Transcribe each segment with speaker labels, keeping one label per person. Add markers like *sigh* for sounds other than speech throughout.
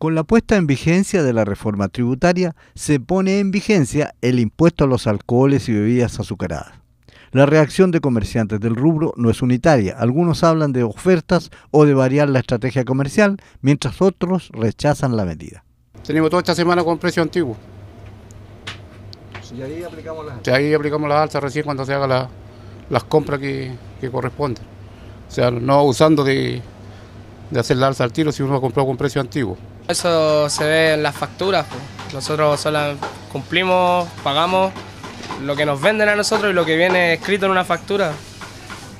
Speaker 1: Con la puesta en vigencia de la reforma tributaria se pone en vigencia el impuesto a los alcoholes y bebidas azucaradas. La reacción de comerciantes del rubro no es unitaria. Algunos hablan de ofertas o de variar la estrategia comercial, mientras otros rechazan la medida. Tenemos toda esta semana con precio antiguo. Y ahí aplicamos la alza recién cuando se hagan las compras que, corresponden. O sea, no abusando de, de hacer la alza al tiro si uno ha comprado con precio antiguo.
Speaker 2: Eso se ve en las facturas. Nosotros solo cumplimos, pagamos lo que nos venden a nosotros y lo que viene escrito en una factura.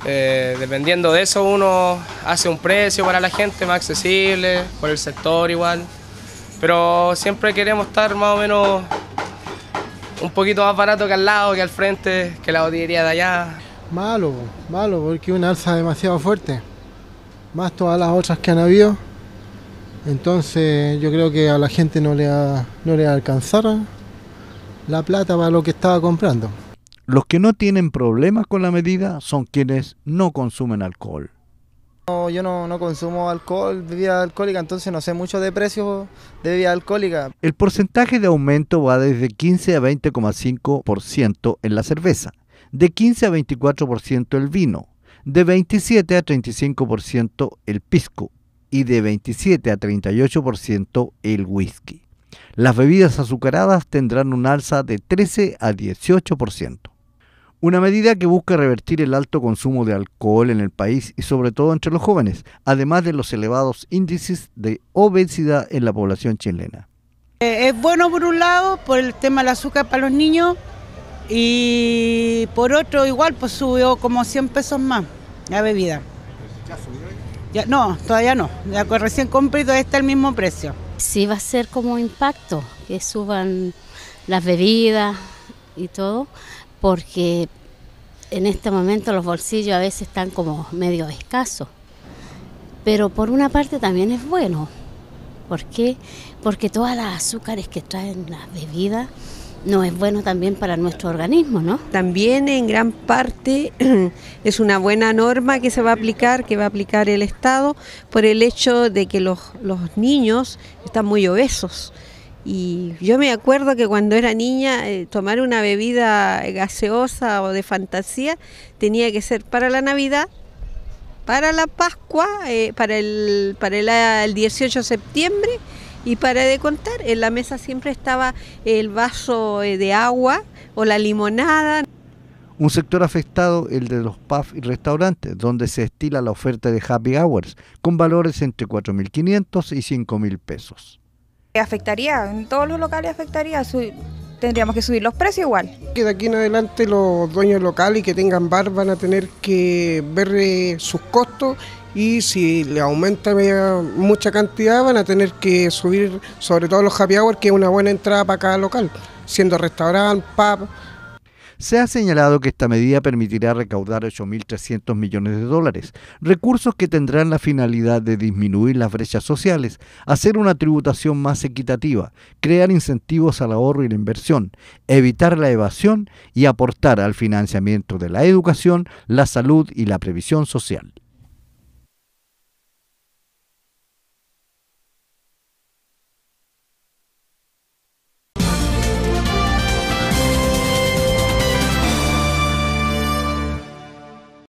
Speaker 2: Eh, dependiendo de eso uno hace un precio para la gente más accesible, por el sector igual. Pero siempre queremos estar más o menos un poquito más barato que al lado, que al frente, que la botillería de allá. Malo, malo, porque una alza demasiado fuerte. Más todas las otras que han habido. Entonces yo creo que a la gente no le, alcanzaron le alcanzara
Speaker 1: la plata para lo que estaba comprando. Los que no tienen problemas con la medida son quienes no consumen alcohol.
Speaker 2: yo no, no consumo alcohol, bebida alcohólica, entonces no sé mucho de precios de bebida alcohólica.
Speaker 1: El porcentaje de aumento va desde 15 a 20,5% en la cerveza, de 15 a 24% el vino, de 27 a 35% el pisco y de 27 a 38% el whisky. Las bebidas azucaradas tendrán un alza de 13 a 18%. Una medida que busca revertir el alto consumo de alcohol en el país y sobre todo entre los jóvenes, además de los elevados índices de obesidad en la población chilena.
Speaker 2: Eh, es bueno por un lado, por el tema del azúcar para los niños y por otro igual pues subió como 100 pesos más la bebida no, todavía no. Ya recién compré y está el mismo precio. Sí va a ser como impacto, que suban las
Speaker 3: bebidas y todo, porque en este momento los bolsillos a veces están como medio escasos. Pero por una parte también es bueno. ¿Por qué? Porque todas las azúcares que traen las bebidas no es bueno también para nuestro organismo, ¿no? También en gran parte *clears throat* es una buena norma que se va a aplicar, que va a aplicar el Estado, por el hecho de que los, niños están muy obesos. Y yo me acuerdo que cuando era niña, eh, tomar una bebida gaseosa o de fantasía tenía que ser para la Navidad, para la Pascua, eh, para, el, para el 18 de septiembre y para de contar, en la mesa siempre estaba el vaso eh, de agua o la limonada.
Speaker 1: Un sector afectado, el de los pubs y restaurantes, donde se estila la oferta de happy hours, con valores entre 4.500 y 5.000 pesos.
Speaker 3: Afectaría, en todos los locales afectaría, su, tendríamos que subir los precios igual. Que de aquí en adelante los dueños locales que tengan bar van a tener que
Speaker 2: ver eh, sus costos y si le aumenta mucha cantidad van a tener que subir sobre todo los happy hour que es una buena entrada para cada local, siendo
Speaker 1: restaurante, pub. Se ha señalado que esta medida permitirá recaudar 8.300 millones de dólares, recursos que tendrán la finalidad de disminuir las brechas sociales, hacer una tributación más equitativa, crear incentivos al ahorro y la inversión, evitar la evasión y aportar al financiamiento de la educación, la salud y la previsión social.